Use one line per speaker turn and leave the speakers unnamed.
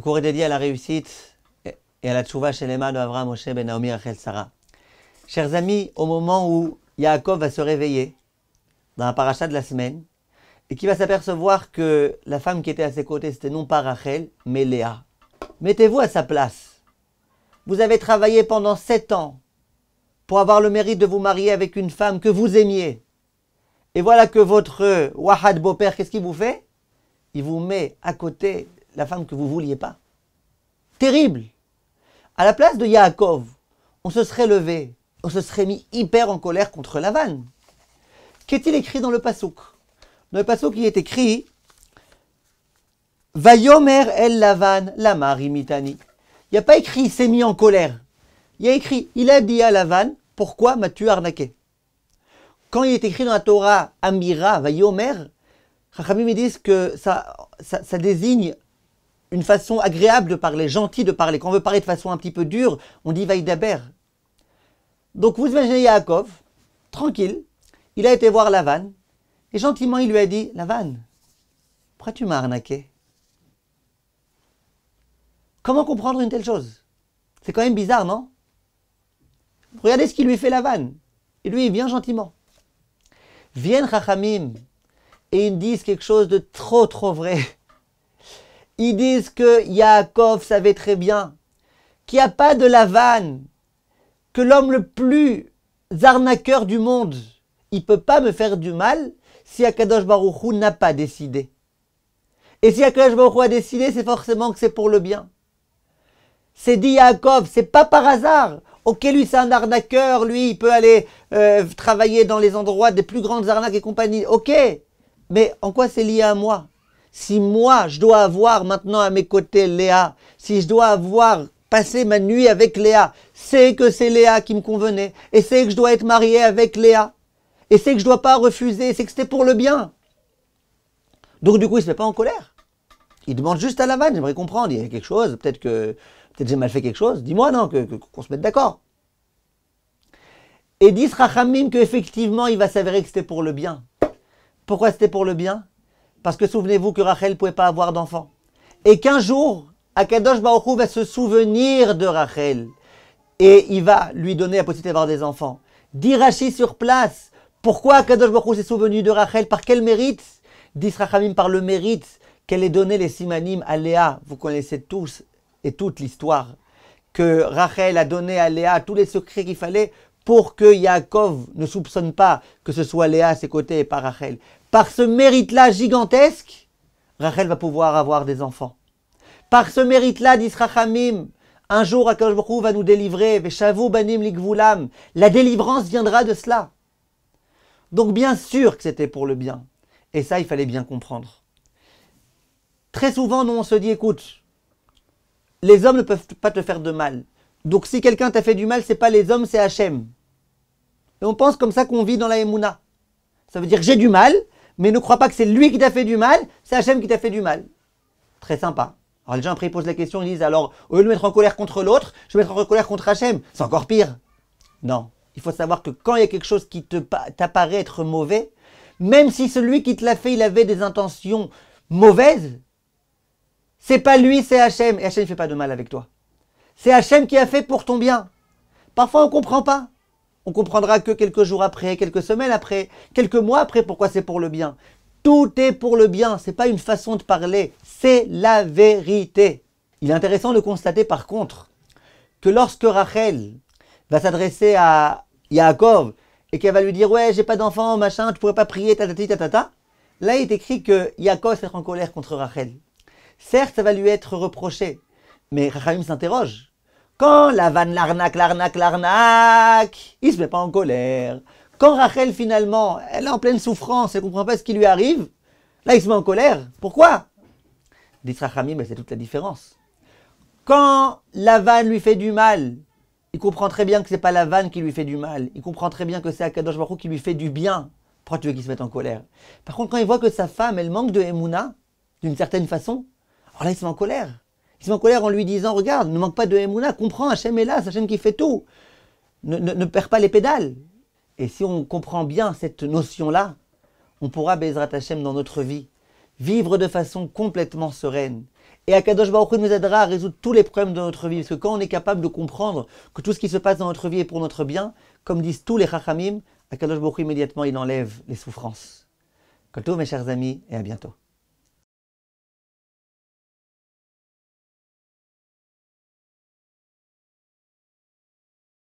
Le cours est dédié à la réussite et à la tchouva chez de Avraham Moshe ben Naomi Rachel Sarah. Chers amis, au moment où Yaakov va se réveiller dans la paracha de la semaine et qui va s'apercevoir que la femme qui était à ses côtés, c'était non pas Rachel, mais Léa. Mettez-vous à sa place. Vous avez travaillé pendant sept ans pour avoir le mérite de vous marier avec une femme que vous aimiez. Et voilà que votre euh, Wahad beau-père, qu'est-ce qu'il vous fait Il vous met à côté la femme que vous vouliez pas. Terrible. À la place de Yaakov, on se serait levé, on se serait mis hyper en colère contre Lavan. Qu'est-il écrit dans le Passouk Dans le Passouk, il est écrit Vayomer el Lavan mari imitani. Il n'y a pas écrit il s'est mis en colère. Il y a écrit il a dit à Lavan pourquoi m'as-tu arnaqué Quand il est écrit dans la Torah Amira Vayomer, me disent que ça, ça, ça désigne une façon agréable de parler, gentille de parler. Quand on veut parler de façon un petit peu dure, on dit Vaïdaber. Donc vous imaginez Yaakov, tranquille, il a été voir Lavan, et gentiment il lui a dit Lavan, pourquoi tu m'as arnaqué Comment comprendre une telle chose C'est quand même bizarre, non Regardez ce qu'il lui fait vanne. Et lui, il vient gentiment. Viennent Chachamim, et ils disent quelque chose de trop, trop vrai. Ils disent que Yaakov savait très bien qu'il n'y a pas de vanne, que l'homme le plus arnaqueur du monde, il ne peut pas me faire du mal si Akadosh Baruchou n'a pas décidé. Et si Akadosh Baruchou a décidé, c'est forcément que c'est pour le bien. C'est dit Yaakov, c'est pas par hasard. Ok, lui c'est un arnaqueur, lui il peut aller euh, travailler dans les endroits des plus grandes arnaques et compagnie. Ok, mais en quoi c'est lié à moi si moi je dois avoir maintenant à mes côtés Léa, si je dois avoir passé ma nuit avec Léa, c'est que c'est Léa qui me convenait, et c'est que je dois être marié avec Léa, et c'est que je dois pas refuser, c'est que c'était pour le bien. Donc du coup, il se met pas en colère. Il demande juste à la vanne, j'aimerais comprendre, il y a quelque chose, peut-être que peut-être j'ai mal fait quelque chose, dis-moi non, qu'on que, se mette d'accord. Et dit Rachamim qu'effectivement, il va s'avérer que c'était pour le bien. Pourquoi c'était pour le bien parce que souvenez-vous que Rachel ne pouvait pas avoir d'enfants, Et qu'un jour, Akadosh Baruchou va se souvenir de Rachel. Et il va lui donner la possibilité d'avoir des enfants. Dit sur place, pourquoi Akadosh Baruchou s'est souvenu de Rachel Par quel mérite Dit Rachamim par le mérite qu'elle ait donné les simanim à Léa. Vous connaissez tous et toute l'histoire que Rachel a donné à Léa tous les secrets qu'il fallait pour que Yaakov ne soupçonne pas que ce soit Léa à ses côtés et pas Rachel. Par ce mérite-là gigantesque, Rachel va pouvoir avoir des enfants. Par ce mérite-là d'Israchamim, un jour Akash trouve va nous délivrer, banim likvulam, la délivrance viendra de cela. Donc bien sûr que c'était pour le bien. Et ça, il fallait bien comprendre. Très souvent, nous, on se dit, écoute, les hommes ne peuvent pas te faire de mal. Donc si quelqu'un t'a fait du mal, c'est pas les hommes, c'est Hachem. Et on pense comme ça qu'on vit dans la Emouna. Ça veut dire j'ai du mal, mais ne crois pas que c'est lui qui t'a fait du mal, c'est Hachem qui t'a fait du mal. Très sympa. Alors les gens après ils posent la question, ils disent alors au lieu de mettre en colère contre l'autre, je vais mettre en colère contre Hachem. C'est encore pire. Non. Il faut savoir que quand il y a quelque chose qui t'apparaît être mauvais, même si celui qui te l'a fait, il avait des intentions mauvaises, c'est pas lui, c'est Hachem. Et Hachem ne fait pas de mal avec toi. C'est Hachem qui a fait pour ton bien. Parfois on ne comprend pas. On comprendra que quelques jours après, quelques semaines après, quelques mois après pourquoi c'est pour le bien. Tout est pour le bien, c'est pas une façon de parler, c'est la vérité. Il est intéressant de constater par contre que lorsque Rachel va s'adresser à Yaakov et qu'elle va lui dire ouais j'ai pas d'enfant machin tu pourrais pas prier ta ta ?» là il est écrit que Yaakov s'est en colère contre Rachel certes ça va lui être reproché mais Rachel s'interroge quand la vanne l'arnaque, l'arnaque, l'arnaque, il se met pas en colère. Quand Rachel, finalement, elle est en pleine souffrance, elle comprend pas ce qui lui arrive, là, il se met en colère. Pourquoi Dit mais ben, c'est toute la différence. Quand la vanne lui fait du mal, il comprend très bien que c'est pas la vanne qui lui fait du mal. Il comprend très bien que c'est Akadosh Baruch qui lui fait du bien. Pourquoi tu veux qu'il se mette en colère Par contre, quand il voit que sa femme, elle manque de Emouna, d'une certaine façon, alors là, il se met en colère. Ils sont en colère en lui disant, regarde, ne manque pas de Emouna, comprends, Hachem est là, c'est Hachem qui fait tout. Ne, ne, perds pas les pédales. Et si on comprend bien cette notion-là, on pourra, Bezrat Hachem, dans notre vie, vivre de façon complètement sereine. Et Akadosh Baruch nous aidera à résoudre tous les problèmes de notre vie. Parce que quand on est capable de comprendre que tout ce qui se passe dans notre vie est pour notre bien, comme disent tous les Rachamim, Akadosh Baruch immédiatement, il enlève les souffrances. Koto, mes chers amis, et à bientôt.